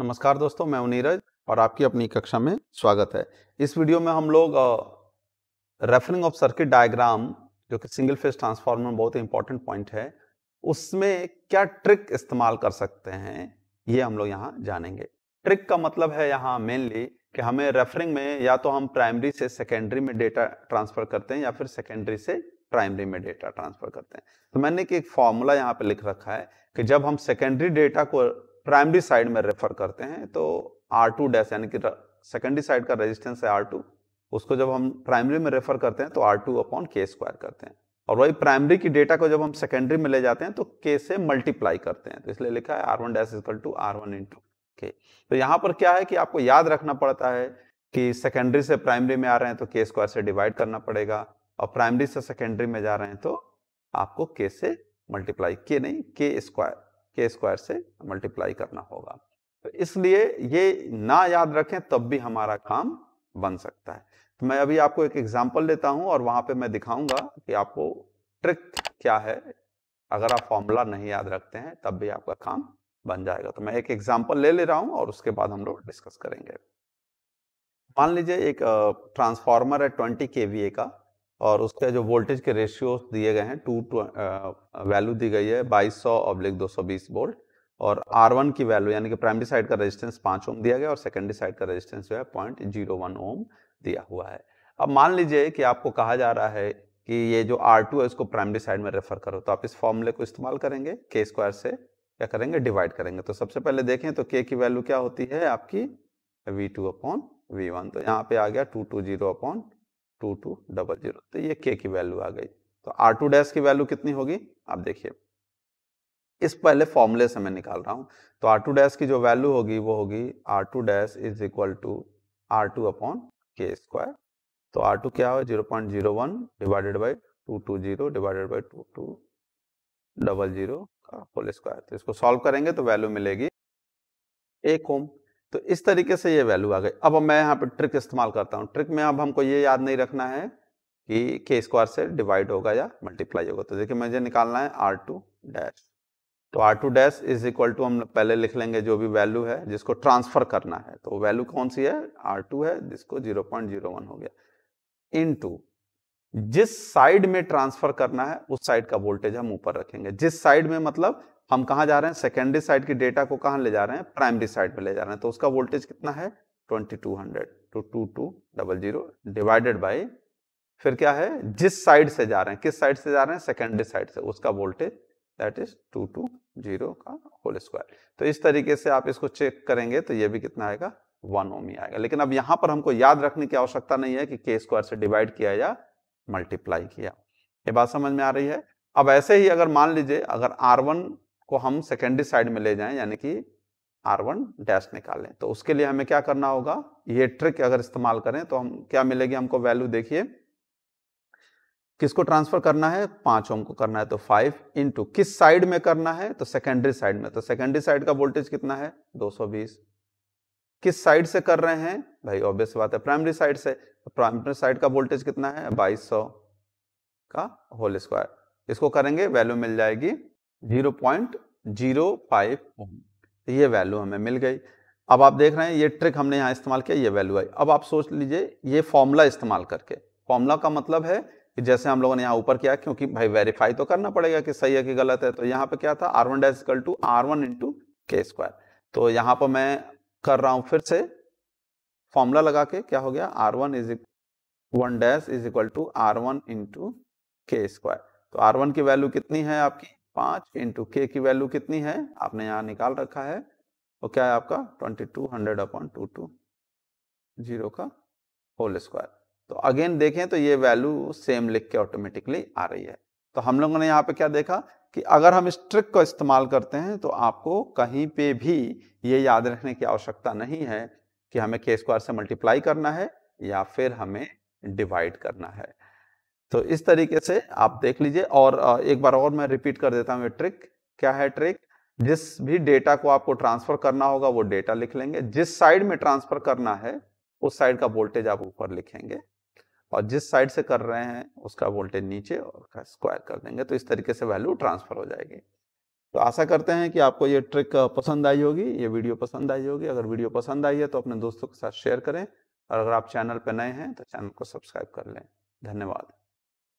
नमस्कार दोस्तों मैं नीरज और आपकी अपनी कक्षा में स्वागत है इस वीडियो में हम लोग रेफरिंग ऑफ सर्किट डायग्राम जो कि सिंगल फेज ट्रांसफार्मर में बहुत ही इंपॉर्टेंट पॉइंट है उसमें क्या ट्रिक इस्तेमाल कर सकते हैं ये हम लोग यहाँ जानेंगे ट्रिक का मतलब है यहाँ मेनली कि हमें रेफरिंग में या तो हम प्राइमरी से सेकेंडरी में डेटा ट्रांसफर करते हैं या फिर सेकेंडरी से प्राइमरी में डेटा ट्रांसफर करते हैं तो मैंने कि एक फॉर्मूला यहाँ पे लिख रखा है कि जब हम सेकेंडरी डेटा को प्राइमरी साइड में रेफर करते हैं तो आर टू डैश यानी कि सेकेंडरी साइड का रेजिस्टेंस है आर टू उसको जब हम प्राइमरी में रेफर करते हैं तो R two upon K square करते हैं और वही प्राइमरी की डेटा को जब हम सेकेंडरी में ले जाते हैं तो के से मल्टीप्लाई करते हैं तो इसलिए लिखा है R one dash equal to R one into K तो यहाँ पर क्या है कि आपको याद रखना पड़ता है कि सेकेंडरी से प्राइमरी में आ रहे हैं तो के स्क्वायर से डिवाइड करना पड़ेगा और प्राइमरी से सेकेंडरी में जा रहे हैं तो आपको के से मल्टीप्लाई के नहीं के स्क्वायर के स्क्वायर से मल्टीप्लाई करना होगा तो इसलिए ये ना याद रखें तब भी हमारा काम बन सकता है तो मैं अभी आपको एक एग्जाम्पल लेता हूं और वहां पे मैं दिखाऊंगा कि आपको ट्रिक क्या है अगर आप फॉर्मूला नहीं याद रखते हैं तब भी आपका काम बन जाएगा तो मैं एक एग्जाम्पल ले ले रहा हूं और उसके बाद हम लोग डिस्कस करेंगे मान लीजिए एक ट्रांसफार्मर है ट्वेंटी के का और उसके जो वोल्टेज के रेशियो दिए गए हैं टू टू वैल्यू दी गई है बाईस सौ अब्लिक दो सौ बीस वोल्ट और आर वन की वैल्यू यानी कि प्राइमरी साइड का रेजिस्टेंस पांच ओम दिया गया और सेकेंडरी साइड का रेजिस्टेंस जो है पॉइंट जीरो वन ओम दिया हुआ है अब मान लीजिए कि आपको कहा जा रहा है कि ये जो आर टू है इसको प्राइमरी साइड में रेफर करो तो आप इस फॉर्मूले को इस्तेमाल करेंगे के स्क्वायर से क्या करेंगे डिवाइड करेंगे तो सबसे पहले देखें तो के की वैल्यू क्या होती है आपकी V two upon V one तो यहाँ पे आ गया two two zero upon two two double zero तो ये के की वैल्यू आ गई तो आर टू डैश की वैल्यू कितनी होगी आप देखिए इस पहले फॉर्मूले से मैं निकाल रहा हूं तो आर टू डैश की जो वैल्यू होगी वो होगी R two dash is equal to R two upon K square तो आर टू क्या है zero point zero one divided by two two zero divided by two two double zero का whole square तो इसको solve करेंगे तो value मिलेगी एक ओम तो इस तरीके से ये वैल्यू आ गई अब मैं यहाँ पे ट्रिक इस्तेमाल करता हूँ ट्रिक में अब हमको ये याद नहीं रखना है कि के स्क्वायर से डिवाइड होगा या मल्टीप्लाई होगा तो देखिए मुझे निकालना है आर टू डैश तो R two dash is equal to हम पहले लिख लेंगे जो भी वैल्यू है जिसको ट्रांसफर करना है तो वैल्यू कौन सी है आर टू है जिसको जीरो पॉइंट जीरो वन हो गया इन टू जिस साइड में ट्रांसफर करना है उस साइड का वोल्टेज हम ऊपर रखेंगे जिस साइड में मतलब हम कहाँ जा रहे हैं सेकेंडरी साइड की डेटा को कहाँ ले जा रहे हैं प्राइमरी साइड पे ले जा रहे हैं तो उसका वोल्टेज कितना है 2200 two two two double zero divided by फिर क्या है जिस साइड से जा रहे हैं किस साइड से जा रहे हैं सेकेंडरी साइड से उसका voltage that is two two zero का होल स्क्वायर तो इस तरीके से आप इसको चेक करेंगे तो ये भी कितना आएगा वन ओम ही आएगा लेकिन अब यहाँ पर हमको याद रखने की आवश्यकता नहीं है कि के स्क्वायर से डिवाइड किया या मल्टीप्लाई किया ये बात समझ में आ रही है अब ऐसे ही अगर मान लीजिए अगर आर वन को हम सेकेंडरी साइड में ले जाएं यानी कि आर वन डैश निकालें तो उसके लिए हमें क्या करना होगा ये ट्रिक अगर इस्तेमाल करें तो हम क्या मिलेगी हमको वैल्यू देखिए किसको ट्रांसफर करना है पांच ओम को करना है तो फाइव इंटू किस साइड में करना है तो सेकेंडरी साइड में तो सेकेंडरी साइड का वोल्टेज कितना है 220 किस साइड से कर रहे हैं भाई ऑब्वियस बात है प्राइमरी साइड से तो प्राइमरी साइड का वोल्टेज कितना है 2200 का होल स्क्वायर इसको करेंगे वैल्यू मिल जाएगी zero point zero five ohm hmm. ये वैल्यू हमें मिल गई अब आप देख रहे हैं ये ट्रिक हमने यहाँ इस्तेमाल किया ये वैल्यू आई अब आप सोच लीजिए ये फॉर्मूला इस्तेमाल करके फॉर्मूला का मतलब है कि जैसे हम लोगों ने यहाँ ऊपर किया क्योंकि भाई वेरीफाई तो करना पड़ेगा कि सही है कि गलत है तो यहाँ पे क्या था R one dash equal to R one into K square तो यहाँ पर मैं कर रहा हूँ फिर से फॉर्मूला लगा के क्या हो गया R one is one dash is equal to R one into K square तो आर वन की वैल्यू कितनी है आपकी पांच इंटू के की वैल्यू कितनी है आपने यहां निकाल रखा है वो क्या है आपका twenty two hundred upon two two zero का होल स्क्वायर तो अगेन देखें तो ये वैल्यू सेम लिख के ऑटोमेटिकली आ रही है तो हम लोगों ने यहाँ पे क्या देखा कि अगर हम इस ट्रिक को इस्तेमाल करते हैं तो आपको कहीं पे भी ये याद रखने की आवश्यकता नहीं है कि हमें के स्क्वायर से मल्टीप्लाई करना है या फिर हमें डिवाइड करना है तो इस तरीके से आप देख लीजिए और एक बार और मैं रिपीट कर देता हूँ ये ट्रिक क्या है ट्रिक जिस भी डेटा को आपको ट्रांसफर करना होगा वो डेटा लिख लेंगे जिस साइड में ट्रांसफर करना है उस साइड का वोल्टेज आप ऊपर लिखेंगे और जिस साइड से कर रहे हैं उसका वोल्टेज नीचे और स्क्वायर कर देंगे तो इस तरीके से वैल्यू ट्रांसफर हो जाएगी तो आशा करते हैं कि आपको ये ट्रिक पसंद आई होगी ये वीडियो पसंद आई होगी अगर वीडियो पसंद आई है तो अपने दोस्तों के साथ शेयर करें और अगर आप चैनल पर नए हैं तो चैनल को सब्सक्राइब कर लें धन्यवाद